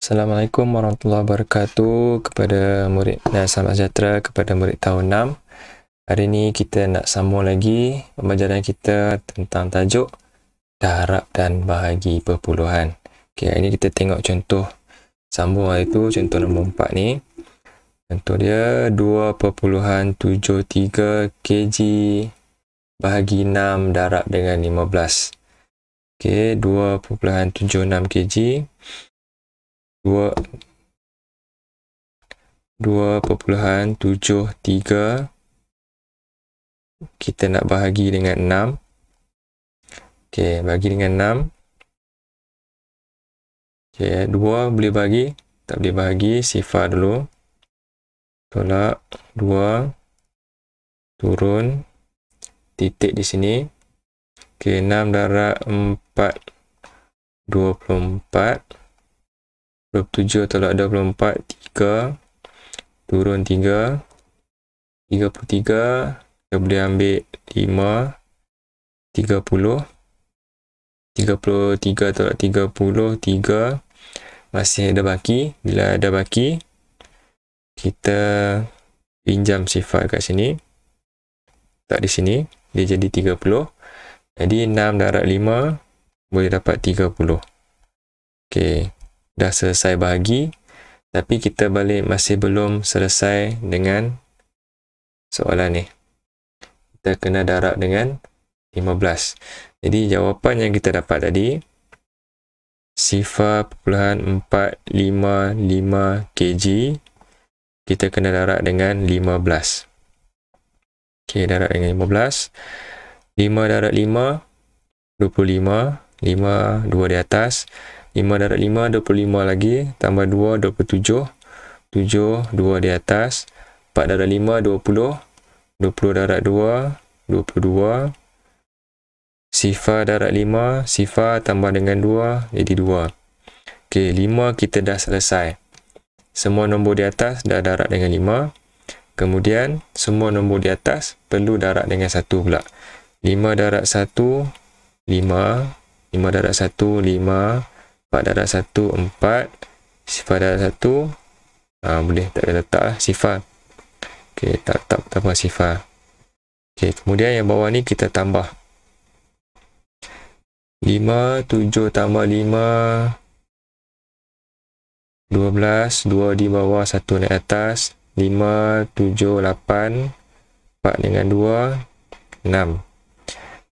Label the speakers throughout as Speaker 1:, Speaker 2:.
Speaker 1: Assalamualaikum warahmatullahi wabarakatuh kepada murid dan sahabat sejahtera kepada murid tahun 6 hari ini kita nak sambung lagi pembelajaran kita tentang tajuk darab dan bahagi perpuluhan ok hari ini kita tengok contoh sambung hari itu contoh nombor 4 ni contoh dia 2.73 kg bahagi 6 darab dengan 15 ok 2.76 kg dua dua perpuluhan tujuh tiga kita nak bahagi dengan enam ok bagi dengan enam ok dua boleh bagi tak boleh bahagi sifar dulu tolak dua turun titik di sini ok enam darat empat dua puluh empat 27 tolak 24 3 turun 3 33 kita boleh ambil 5 30 33 tolak 30 3 masih ada baki bila ada baki kita pinjam sifat kat sini tak di sini dia jadi 30 jadi 6 darab 5 boleh dapat 30 Okey dah selesai bahagi tapi kita balik masih belum selesai dengan soalan ni kita kena darab dengan 15 jadi jawapan yang kita dapat tadi sifar perpuluhan 4.55 kg kita kena darab dengan 15 ok darab dengan 15 5 darab 5 25 5 2 di atas 5 darab 5, 25 lagi. Tambah 2, 27. 7, 2 di atas. 4 darab 5, 20. 20 darab 2, 22. Sifar darab 5, sifar tambah dengan 2, jadi 2. Okey, 5 kita dah selesai. Semua nombor di atas dah darab dengan 5. Kemudian, semua nombor di atas perlu darab dengan 1 pula. 5 darab 1, 5. 5 darab 1, 5. 5 sifat darab satu empat, sifat darab satu, ha, boleh tak ada letak lah sifar ok tak tak tambah sifat, ok kemudian yang bawah ni kita tambah lima 7 tambah lima dua belas dua di bawah satu naik atas lima tujuh lapan 4 dengan dua enam,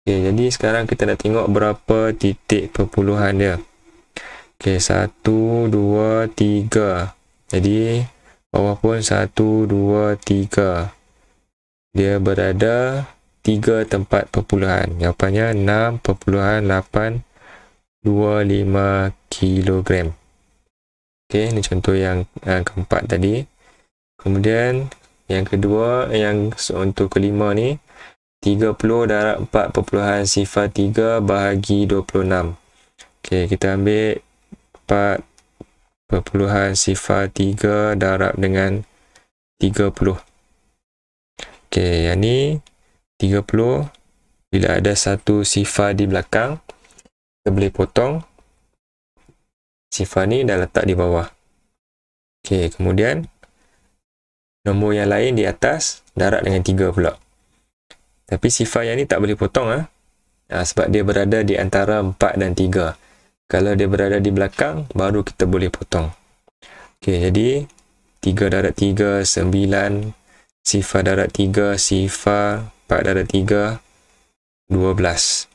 Speaker 1: okay jadi sekarang kita nak tengok berapa titik perpuluhan dia Okey satu dua tiga jadi bawah pun satu dua tiga dia berada tiga tempat perpuluhan jawapannya lima kilogram. Okey ini contoh yang uh, keempat tadi kemudian yang kedua, yang untuk kelima ni 30 darab 4.03 bahagi 26 Okey kita ambil 4 perpuluhan sifar 3 darab dengan 30. Okey, yang ni 30 bila ada satu sifar di belakang kita boleh potong sifar ni dan letak di bawah. Okey, kemudian nombor yang lain di atas darab dengan 3 pula. Tapi sifar yang ni tak boleh potong ah. Ha? Ha, sebab dia berada di antara 4 dan 3 kalau dia berada di belakang baru kita boleh potong okey jadi 3 darat 3 9 sifar darat 3 sifar 4 darat 3 12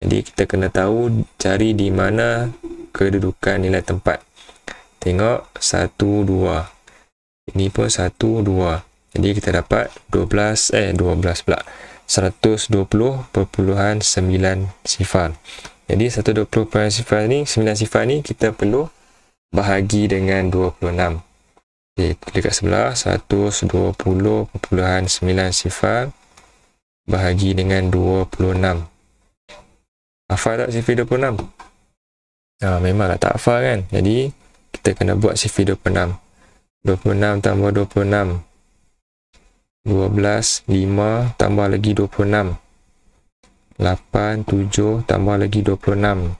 Speaker 1: jadi kita kena tahu cari di mana kedudukan nilai tempat tengok 1 2 ini pun 1 2 jadi kita dapat 12 eh 12 pula 120.9 sifar jadi 120 per sifar ni, 9 sifar ni kita perlu bahagi dengan 26. Okey, klik kat sebelah 120.9 sifar bahagi dengan 26. Hafal tak sifar 26? Ha, memang lah tak hafal kan. Jadi kita kena buat sifar 26. 26 tambah 26 12 5 tambah lagi 26 8, 7, tambah lagi 26. 14,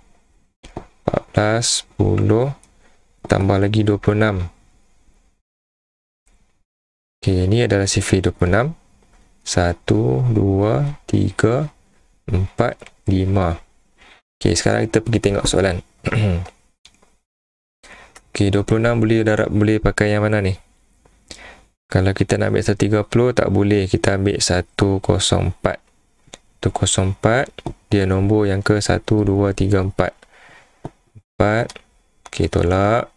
Speaker 1: 10, tambah lagi 26. Okey, ini adalah sifir 26. 1, 2, 3, 4, 5. Okey, sekarang kita pergi tengok soalan. Okey, 26 boleh darab boleh pakai yang mana ni? Kalau kita nak ambil 130, tak boleh. Kita ambil 104. 104 dia nombor yang ke 1 2 3 4 4 okey tolak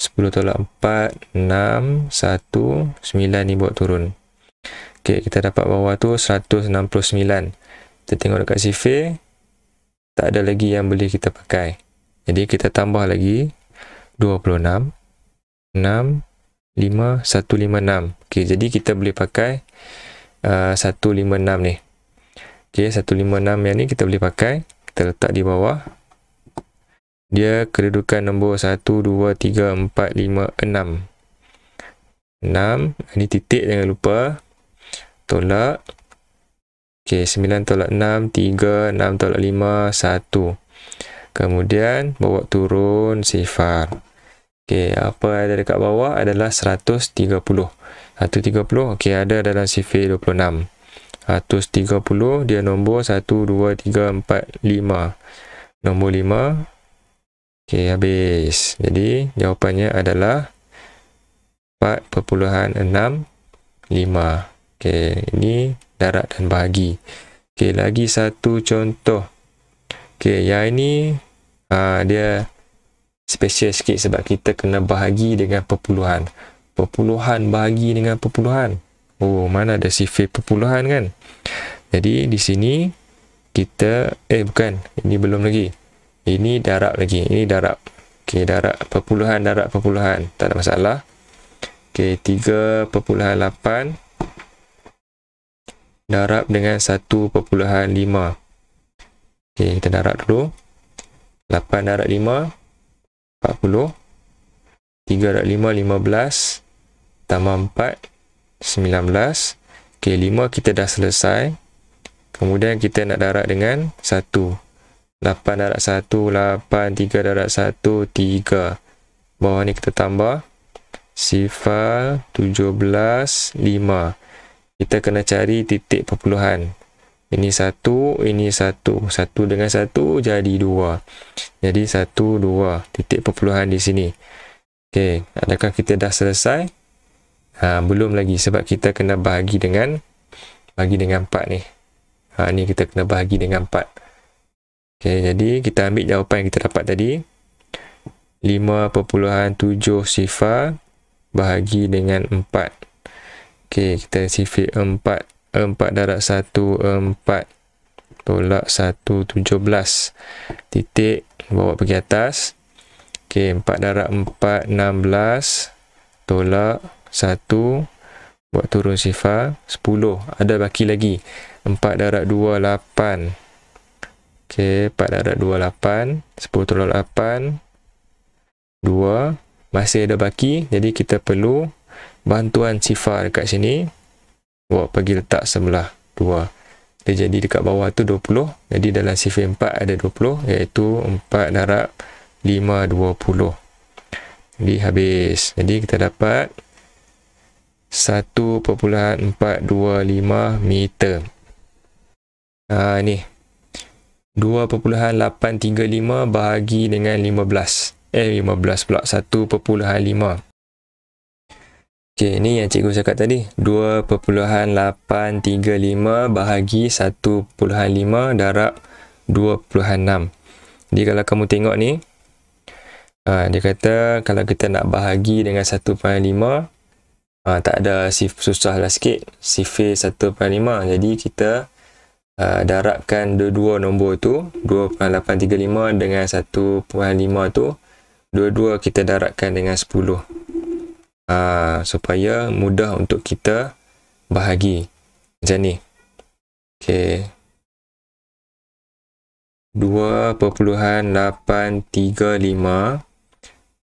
Speaker 1: 10 tolak 4 6 1 9 ni buat turun okey kita dapat bawah tu 169 kita tengok dekat sifir tak ada lagi yang boleh kita pakai jadi kita tambah lagi 26 6 5 156 okey jadi kita boleh pakai uh, 156 ni ok 156 yang ni kita boleh pakai kita letak di bawah dia kedudukan nombor 1, 2, 3, 4, 5, 6 6 Ini titik jangan lupa tolak Okey 9 tolak 6 3, 6 tolak 5, 1 kemudian bawa turun sifar Okey apa ada dekat bawah adalah 130 130 Okey ada dalam sifar 26 ok 130 dia nombor 1 2 3 4 5 nombor 5 ok habis jadi jawapannya adalah 4.65 ok ini darat dan bahagi ok lagi satu contoh ok yang ini aa, ah, dia special sikit sebab kita kena bahagi dengan perpuluhan perpuluhan bahagi dengan perpuluhan Oh, mana ada sifir perpuluhan kan? Jadi, di sini kita, eh bukan, ini belum lagi. Ini darab lagi, ini darab. Okey, darab perpuluhan, darab perpuluhan. Tak ada masalah. Okey, 3.8 darab dengan 1.5. Okey, kita darab dulu. 8 darab 5, 40. 3 darab 5, 15. Tambah 4, 19 k 5 kita dah selesai kemudian kita nak darat dengan 1 8 darat 1 8 3 darat 1 3 bawah ni kita tambah sifar 17 5 kita kena cari titik perpuluhan ini 1 ini 1 1 dengan 1 jadi 2 jadi 1 2 titik perpuluhan di sini Okey, adakah kita dah selesai Ha, belum lagi sebab kita kena bahagi dengan bahagi dengan 4 ni. Ha, ni kita kena bahagi dengan 4. Okay, jadi kita ambil jawapan yang kita dapat tadi. 5.7 sifar bahagi dengan 4. Okay, kita sifir 4. 4 darab 1, 4 tolak 1, 17. Titik, bawa pergi atas. Okay, 4 darat 4, 16 tolak satu, buat turun sifar sepuluh. ada baki lagi empat darab dua lapan. ok empat darab dua lapan, sepuluh turun 8 2 masih ada baki jadi kita perlu bantuan sifar dekat sini buat pergi letak sebelah dua. dia jadi dekat bawah tu dua puluh. jadi dalam sifar empat ada dua puluh, iaitu 4 darab dua puluh. jadi habis jadi kita dapat 1.425 meter. Ha, ni. 2.835 bahagi dengan 15. Eh, 15 pula. 1.5. Okey, ni yang cikgu cakap tadi. 2.835 bahagi 1.5 darab 26. Jadi, kalau kamu tengok ni, ha, dia kata kalau kita nak bahagi dengan 1.5, ha, tak ada sif susah lah sikit sifir 1.5 jadi kita uh, darabkan dua-dua nombor tu 2.835 dengan 1.5 tu dua-dua kita darabkan dengan 10 ha, ah, supaya mudah untuk kita bahagi macam ni ok 2.835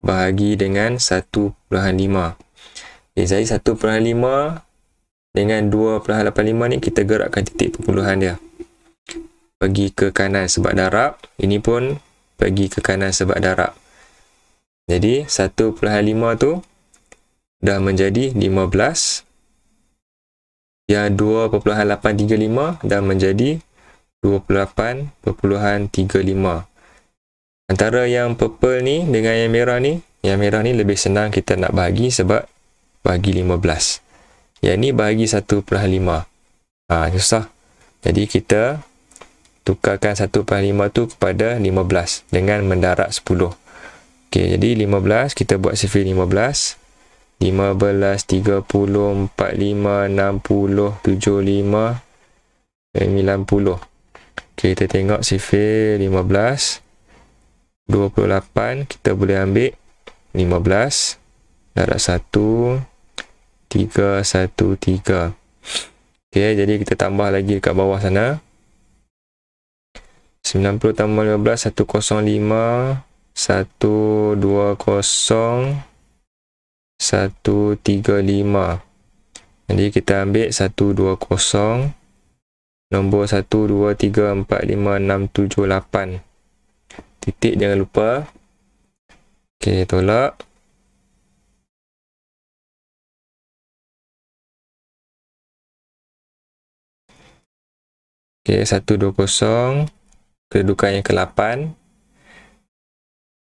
Speaker 1: bahagi dengan 1.5 Okay, jadi 1.5 dengan 2.85 ni kita gerakkan titik perpuluhan dia. Pergi ke kanan sebab darab. Ini pun pergi ke kanan sebab darab. Jadi 1.5 tu dah menjadi 15. Yang 2.835 dah menjadi 28.35. Antara yang purple ni dengan yang merah ni, yang merah ni lebih senang kita nak bahagi sebab bahagi 15. Yang ni bahagi 1 per 5. Ha, susah. Jadi kita tukarkan 1 per 5 tu kepada 15 dengan mendarat 10. Okey, jadi 15 kita buat sifir 15. 15, 30, 45, 60, 75, 90. Okey, kita tengok sifir 15. 28 kita boleh ambil 15 darab 1 3 1 3 ok jadi kita tambah lagi dekat bawah sana 90 tambah 15 105 120 135 jadi kita ambil 120 nombor 1 2 3 4 5 6 7 8 titik jangan lupa ok tolak Okey, 120 kedudukan yang ke-8.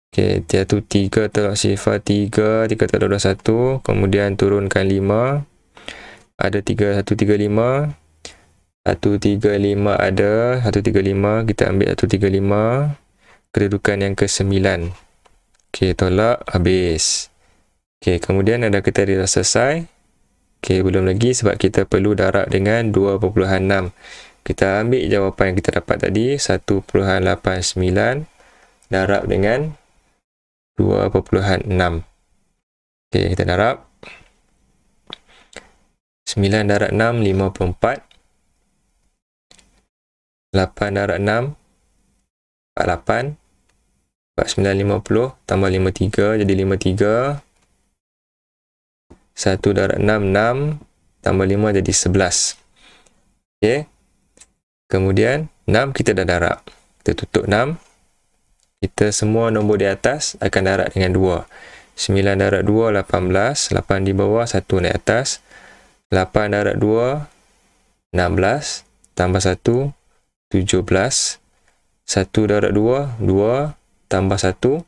Speaker 1: Okey, dia tu 3 tolak sifar 3, 3 tolak 21, kemudian turunkan 5. Ada 3 135. 135 ada 135, kita ambil 135 kedudukan yang ke-9. Okey, tolak habis. Okey, kemudian ada kita dah selesai. Okey, belum lagi sebab kita perlu darab dengan 2.6 kita ambil jawapan yang kita dapat tadi 1.89 darab dengan 2.6 ok kita darab 9 darab 6 54 8 darab 6 48 49 50 tambah 53 jadi 53 1 darab 6 6 tambah 5 jadi 11 ok Kemudian 6 kita dah darab. Kita tutup 6. Kita semua nombor di atas akan darab dengan 2. 9 darab 2, 18. 8 di bawah, 1 naik atas. 8 darab 2, 16. Tambah 1, 17. 1 darab 2, 2. Tambah 1,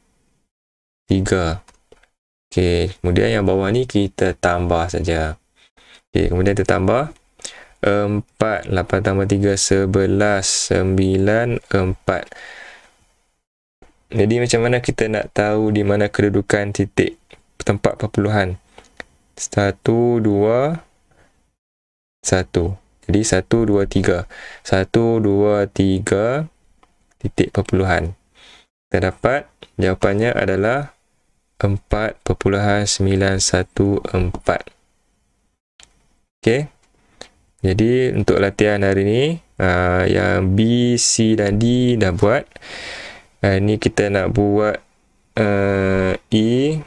Speaker 1: 3. Okey, kemudian yang bawah ni kita tambah saja. Okey, kemudian kita tambah. 4 8 tambah 3 11 9 4 jadi macam mana kita nak tahu di mana kedudukan titik tempat perpuluhan 1 2 1 jadi 1 2 3 1 2 3 titik perpuluhan kita dapat jawapannya adalah 4.914 Okay jadi untuk latihan hari ni uh, Yang B, C dan D dah buat uh, Ni kita nak buat uh, E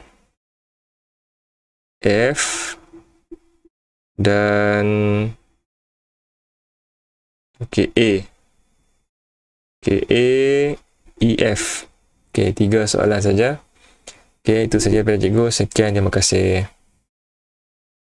Speaker 1: F Dan OK A OK A E, F OK tiga soalan saja OK itu saja daripada cikgu Sekian, terima kasih